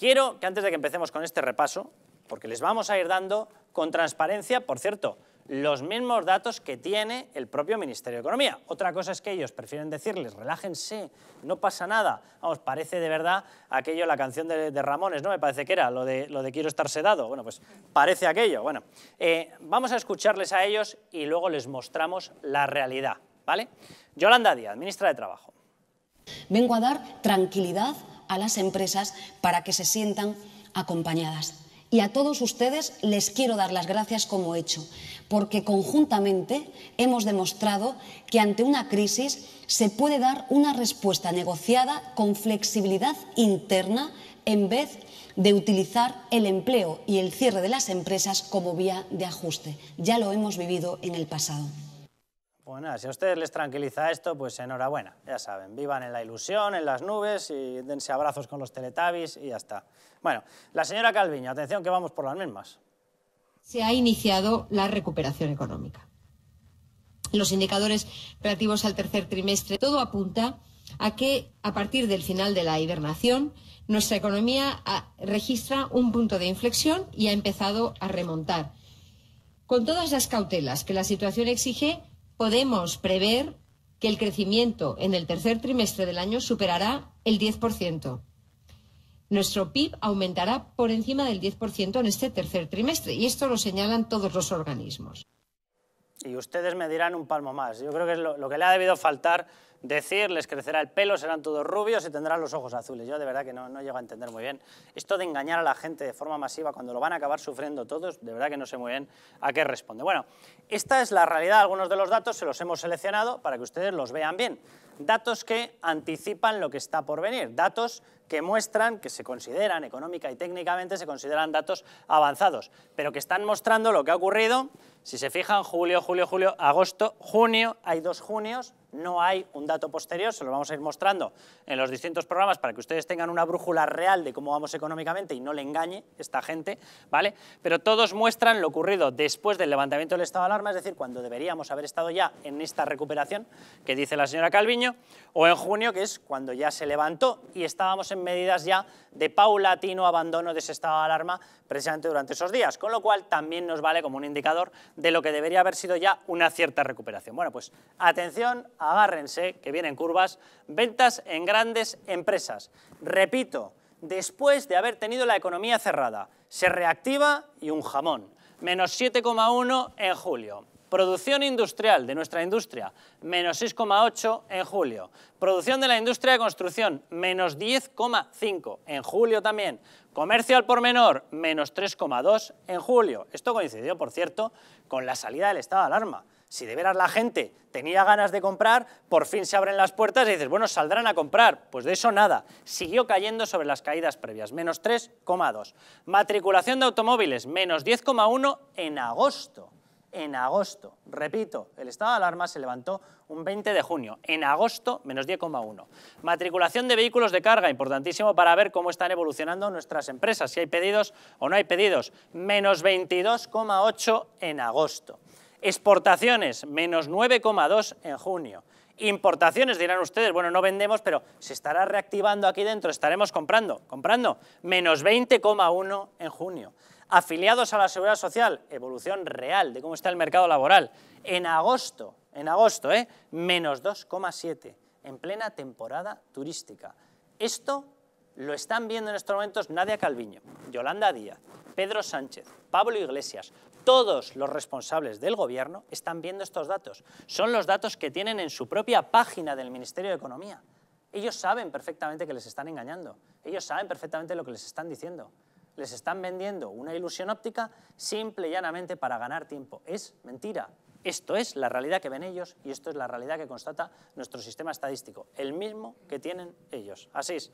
Quiero que antes de que empecemos con este repaso, porque les vamos a ir dando con transparencia, por cierto, los mismos datos que tiene el propio Ministerio de Economía. Otra cosa es que ellos prefieren decirles, relájense, no pasa nada. Vamos, parece de verdad aquello, la canción de, Ramones, ¿no? Me parece que era, lo de, quiero estar sedado. Bueno, pues parece aquello. Bueno, eh, vamos a escucharles a ellos y luego les mostramos la realidad, ¿vale? Yolanda Díaz, ministra de Trabajo. Vengo a dar tranquilidad a las empresas para que se sientan acompañadas. Y a todos ustedes les quiero dar las gracias como hecho, porque conjuntamente hemos demostrado que ante una crisis se puede dar una respuesta negociada con flexibilidad interna en vez de utilizar el empleo y el cierre de las empresas como vía de ajuste. Ya lo hemos vivido en el pasado. Bueno, pues si a ustedes les tranquiliza esto, pues enhorabuena, ya saben. Vivan en la ilusión, en las nubes y dense abrazos con los teletabis y ya está. Bueno, la señora Calviño, atención que vamos por las mismas. Se ha iniciado la recuperación económica. Los indicadores relativos al tercer trimestre, todo apunta a que a partir del final de la hibernación nuestra economía ah, registra un punto de inflexión y ha empezado a remontar. Con todas las cautelas que la situación exige, podemos prever que el crecimiento en el tercer trimestre del año superará el 10%. Nuestro PIB aumentará por encima del 10% en este tercer trimestre y esto lo señalan todos los organismos y ustedes me dirán un palmo más. Yo creo que es lo, que le ha debido faltar decir, les crecerá el pelo, serán todos rubios y tendrán los ojos azules. Yo de verdad que no, no llego a entender muy bien. Esto de engañar a la gente de forma masiva cuando lo van a acabar sufriendo todos, de verdad que no sé muy bien a qué responde. Bueno, esta es la realidad. Algunos de los datos se los hemos seleccionado para que ustedes los vean bien. Datos que anticipan lo que está por venir, datos que muestran, que se consideran económica y técnicamente se consideran datos avanzados, pero que están mostrando lo que ha ocurrido si se fijan, julio, julio, julio, agosto, junio, hay dos junios, no hay un dato posterior, se lo vamos a ir mostrando en los distintos programas para que ustedes tengan una brújula real de cómo vamos económicamente y no le engañe esta gente, ¿vale? Pero todos muestran lo ocurrido después del levantamiento del estado de alarma, es decir, cuando deberíamos haber estado ya en esta recuperación que dice la señora Calviño, o en junio, que es cuando ya se levantó y estábamos en medidas ya de paulatino abandono de ese estado de alarma precisamente durante esos días, con lo cual también nos vale como un indicador de lo que debería haber sido ya una cierta recuperación. Bueno, pues atención agárrense, que vienen curvas, ventas en grandes empresas. Repito, después de haber tenido la economía cerrada, se reactiva y un jamón. Menos 7,1 en julio. Producción industrial de nuestra industria, menos 6,8 en julio. Producción de la industria de construcción, menos 10,5 en julio también. Comercio al por menor, menos 3,2 en julio. Esto coincidió, por cierto, con la salida del estado de alarma. Si de veras la gente tenía ganas de comprar, por fin se abren las puertas y dices, bueno, saldrán a comprar. Pues de eso nada. Siguió cayendo sobre las caídas previas, menos 3,2. Matriculación de automóviles, menos 10,1 en agosto en agosto. Repito, el estado de alarma se levantó un 20 de junio, en agosto menos 10,1. Matriculación de vehículos de carga, importantísimo para ver cómo están evolucionando nuestras empresas, si hay pedidos o no hay pedidos, menos 22,8 en agosto. Exportaciones, menos 9,2 en junio. Importaciones, dirán ustedes, bueno, no vendemos, pero se estará reactivando aquí dentro, estaremos comprando, comprando, menos 20,1 en junio. Afiliados a la Seguridad Social, evolución real de cómo está el mercado laboral. En agosto, en agosto, ¿eh? menos 2,7, en plena temporada turística. Esto lo están viendo en estos momentos Nadia Calviño, Yolanda Díaz, Pedro Sánchez, Pablo Iglesias, todos los responsables del gobierno están viendo estos datos. Son los datos que tienen en su propia página del Ministerio de Economía. Ellos saben perfectamente que les están engañando. Ellos saben perfectamente lo que les están diciendo. Les están vendiendo una ilusión óptica simple y llanamente para ganar tiempo. Es mentira. Esto es la realidad que ven ellos y esto es la realidad que constata nuestro sistema estadístico, el mismo que tienen ellos. Así es.